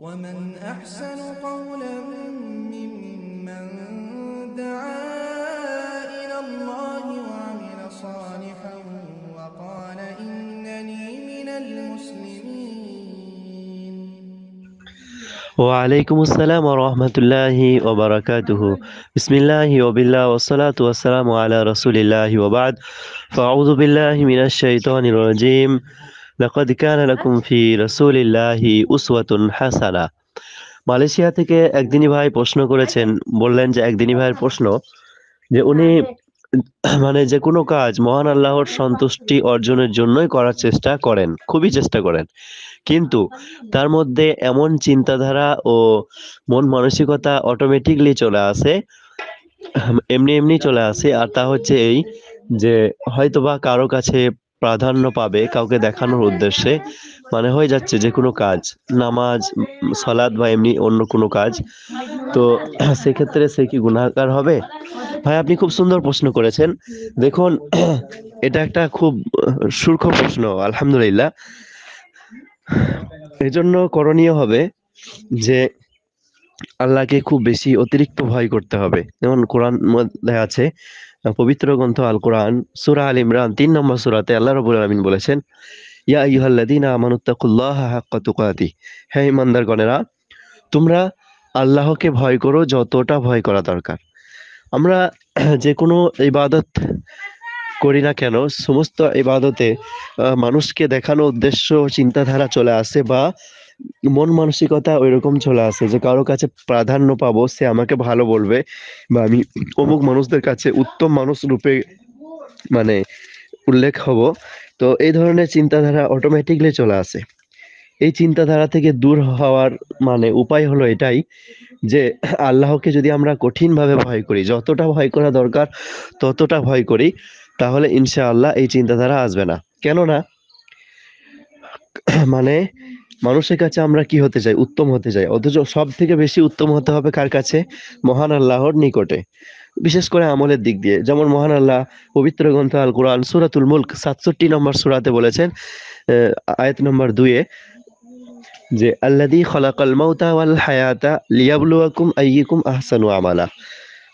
ومن أحسن قولا ممن دعا إلى الله وعمل صالحا وقال إنني من المسلمين وعليكم السلام ورحمة الله وبركاته بسم الله وبالله والصلاة والسلام على رسول الله وبعد فأعوذ بالله من الشيطان الرجيم লাকাদ কানা লাকুম ফি রাসূলিল্লাহি উসওয়াতুন হাসানা মালয়েশিয়া থেকে একদিনই ভাই প্রশ্ন করেছেন বললেন যে একদিনই ভাইয়ের প্রশ্ন যে উনি হ্যাঁ। মানে যে কোনো কাজ মহান আল্লাহর সন্তুষ্টি অর্জনের জন্যই করার চেষ্টা করেন খুবই চেষ্টা করেন কিন্তু তার মধ্যে এমন চিন্তাধারা ও মন মানসিকতা অটোমেটিকলি চলে আসে এমনি এমনি চলে আসে আর তা হচ্ছে এই যে হয়তোবা কারো কাছে প্রাধান্য পাবে কাউকে দেখানোর উদ্দেশ্যে মানে হয়ে যাচ্ছে যে কোনো কাজ নামাজ সলাদ বা এমনি অন্য কোনো কাজ তো সেক্ষেত্রে সে কি গুণাকার হবে ভাই আপনি খুব সুন্দর প্রশ্ন করেছেন দেখুন এটা একটা খুব সূক্ষ্ম প্রশ্ন আলহামদুলিল্লাহ এজন্য করণীয় হবে যে আল্লাহকে খুব বেশি অতিরিক্ত ভয় করতে হবে যেমন কোরআন মধ্যে আছে পবিত্র গ্রন্থ আল কোরআন সুরা আল ইমরান তিন নম্বর সুরাতে আল্লাহ রবুল আলমিন বলেছেন ইয়া ইহাল্লাদিনা আমানুত্তাকুল্লাহ হাক্কা তুকাতি ইমানদার গণেরা তোমরা আল্লাহকে ভয় করো যতটা ভয় করা দরকার আমরা যে কোনো ইবাদত করি না কেন সমস্ত ইবাদতে মানুষকে দেখানো উদ্দেশ্য চিন্তাধারা চলে আসে বা মন মানসিকতা ওই রকম চলে আসে যে কারো কাছে প্রাধান্য পাবো সে আমাকে ভালো বলবে বা আমি অমুক মানুষদের কাছে উত্তম মানুষ রূপে মানে উল্লেখ হব তো এই ধরনের চিন্তাধারা অটোমেটিকলি চলে আসে এই চিন্তাধারা থেকে দূর হওয়ার মানে উপায় হলো এটাই যে আল্লাহকে যদি আমরা কঠিনভাবে ভয় করি যতটা ভয় করা দরকার ততটা ভয় করি তাহলে ইনশাআল্লাহ এই চিন্তাধারা আসবে না কেননা মানে মানুষের কাছে আমরা কি হতে চাই উত্তম হতে চাই অথচ সব থেকে বেশি উত্তম হতে হবে কার কাছে মহান আল্লাহর নিকটে বিশেষ করে আমলের দিক দিয়ে যেমন মহান আল্লাহ পবিত্র গ্রন্থ আল কোরআন সুরাতুল মুল্ক সাতষট্টি নম্বর সুরাতে বলেছেন আয়াত নম্বর দুয়ে যে আল্লাদি খলাকাল মাউতা আল হায়াতা লিয়াবলুয়াকুম আইকুম আহসানু আমালা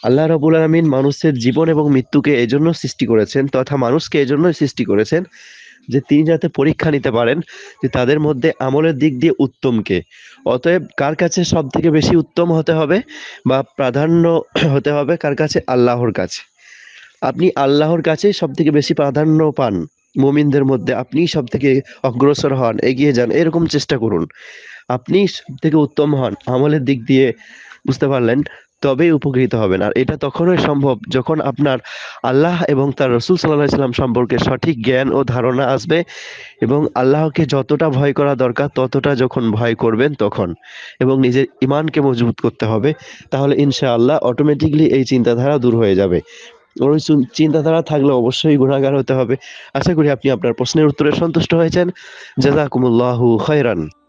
আল্লাহ রবুল আলমিন মানুষের জীবন এবং মৃত্যুকে এজন্য সৃষ্টি করেছেন তথা মানুষকে এজন্যই সৃষ্টি করেছেন যে তিনি যাতে পরীক্ষা নিতে পারেন যে তাদের মধ্যে আমলের দিক দিয়ে উত্তমকে অতএব কার কাছে সব থেকে বেশি উত্তম হতে হবে বা প্রাধান্য হতে হবে কার কাছে আল্লাহর কাছে আপনি আল্লাহর কাছে সব থেকে বেশি প্রাধান্য পান মুমিনদের মধ্যে আপনি সব থেকে অগ্রসর হন এগিয়ে যান এরকম চেষ্টা করুন আপনি সব থেকে উত্তম হন আমলের দিক দিয়ে বুঝতে পারলেন তবেই উপকৃত হবেন আর এটা তখনই সম্ভব যখন আপনার আল্লাহ এবং তার রসুল সাল্লাহ সাল্লাম সম্পর্কে সঠিক জ্ঞান ও ধারণা আসবে এবং আল্লাহকে যতটা ভয় করা দরকার ততটা যখন ভয় করবেন তখন এবং নিজের ইমানকে মজবুত করতে হবে তাহলে ইনশাআল্লাহ অটোমেটিকলি এই চিন্তাধারা দূর হয়ে যাবে ওই চিন্তাধারা থাকলে অবশ্যই গুণাগার হতে হবে আশা করি আপনি আপনার প্রশ্নের উত্তরে সন্তুষ্ট হয়েছেন জাজাকুমুল্লাহু খয়রান